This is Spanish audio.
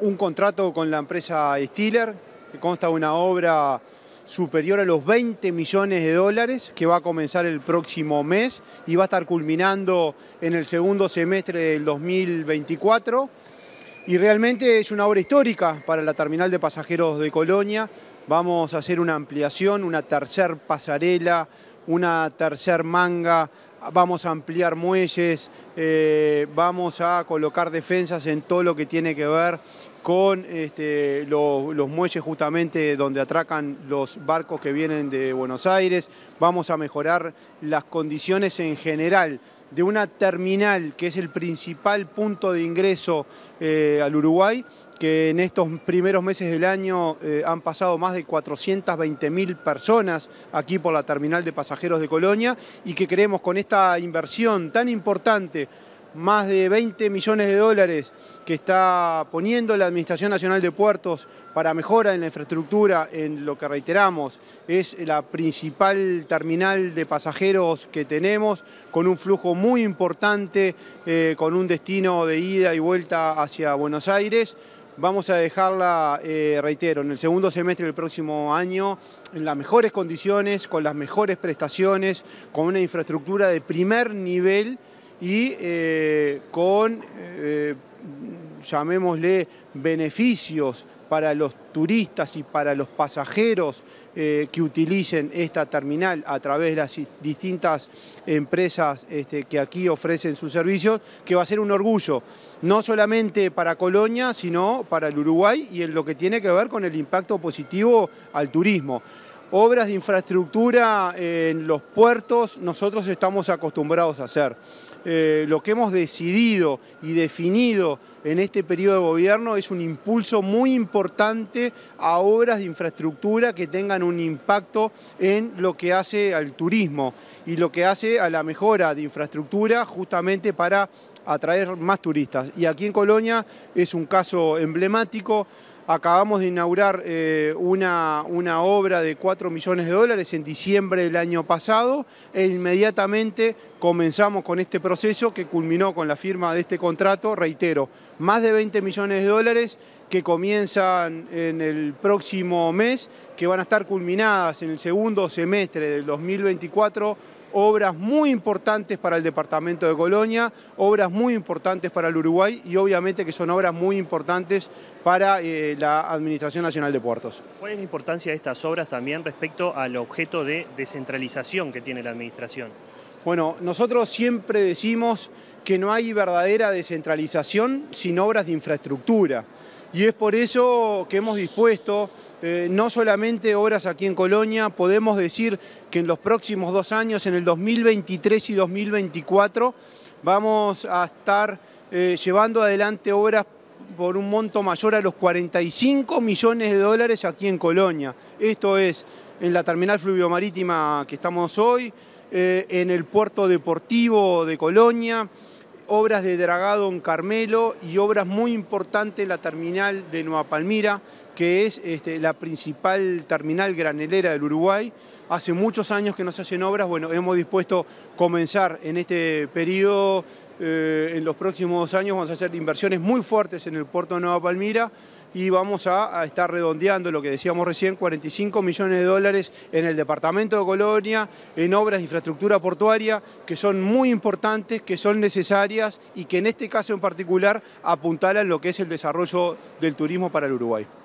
Un contrato con la empresa Stiller, que consta de una obra superior a los 20 millones de dólares, que va a comenzar el próximo mes y va a estar culminando en el segundo semestre del 2024. Y realmente es una obra histórica para la terminal de pasajeros de Colonia. Vamos a hacer una ampliación, una tercer pasarela, una tercer manga vamos a ampliar muelles, eh, vamos a colocar defensas en todo lo que tiene que ver con este, los muelles justamente donde atracan los barcos que vienen de Buenos Aires, vamos a mejorar las condiciones en general de una terminal que es el principal punto de ingreso eh, al Uruguay, que en estos primeros meses del año eh, han pasado más de 420.000 personas aquí por la terminal de pasajeros de Colonia y que creemos con esta inversión tan importante más de 20 millones de dólares que está poniendo la Administración Nacional de Puertos para mejora en la infraestructura, en lo que reiteramos, es la principal terminal de pasajeros que tenemos, con un flujo muy importante, eh, con un destino de ida y vuelta hacia Buenos Aires. Vamos a dejarla, eh, reitero, en el segundo semestre del próximo año, en las mejores condiciones, con las mejores prestaciones, con una infraestructura de primer nivel y eh, con, eh, llamémosle, beneficios para los turistas y para los pasajeros eh, que utilicen esta terminal a través de las distintas empresas este, que aquí ofrecen sus servicios, que va a ser un orgullo, no solamente para Colonia, sino para el Uruguay y en lo que tiene que ver con el impacto positivo al turismo obras de infraestructura en los puertos nosotros estamos acostumbrados a hacer. Eh, lo que hemos decidido y definido en este periodo de gobierno es un impulso muy importante a obras de infraestructura que tengan un impacto en lo que hace al turismo y lo que hace a la mejora de infraestructura justamente para atraer más turistas. Y aquí en Colonia es un caso emblemático. Acabamos de inaugurar eh, una, una, obra de 4 millones de dólares en diciembre del año pasado e inmediatamente comenzamos con este proceso que culminó con la firma de este contrato, reitero, más de 20 millones de dólares que comienzan en el próximo mes, que van a estar culminadas en el segundo semestre del 2024 obras muy importantes para el departamento de Colonia, obras muy importantes para el Uruguay y obviamente que son obras muy importantes para eh, la Administración Nacional de Puertos. ¿Cuál es la importancia de estas obras también respecto al objeto de descentralización que tiene la Administración? Bueno, nosotros siempre decimos que no hay verdadera descentralización sin obras de infraestructura y es por eso que hemos dispuesto eh, no solamente obras aquí en Colonia, podemos decir que en los próximos dos años, en el 2023 y 2024, vamos a estar eh, llevando adelante obras por un monto mayor a los 45 millones de dólares aquí en Colonia. Esto es en la terminal fluviomarítima que estamos hoy, eh, en el puerto deportivo de Colonia, obras de dragado en Carmelo y obras muy importantes en la terminal de Nueva Palmira, que es este, la principal terminal granelera del Uruguay. Hace muchos años que no se hacen obras, bueno, hemos dispuesto comenzar en este periodo, eh, en los próximos dos años vamos a hacer inversiones muy fuertes en el puerto de Nueva Palmira y vamos a, estar redondeando lo que decíamos recién, 45 millones de dólares en el departamento de Colonia, en obras de infraestructura portuaria que son muy importantes, que son necesarias y que en este caso en particular apuntalan lo que es el desarrollo del turismo para el Uruguay.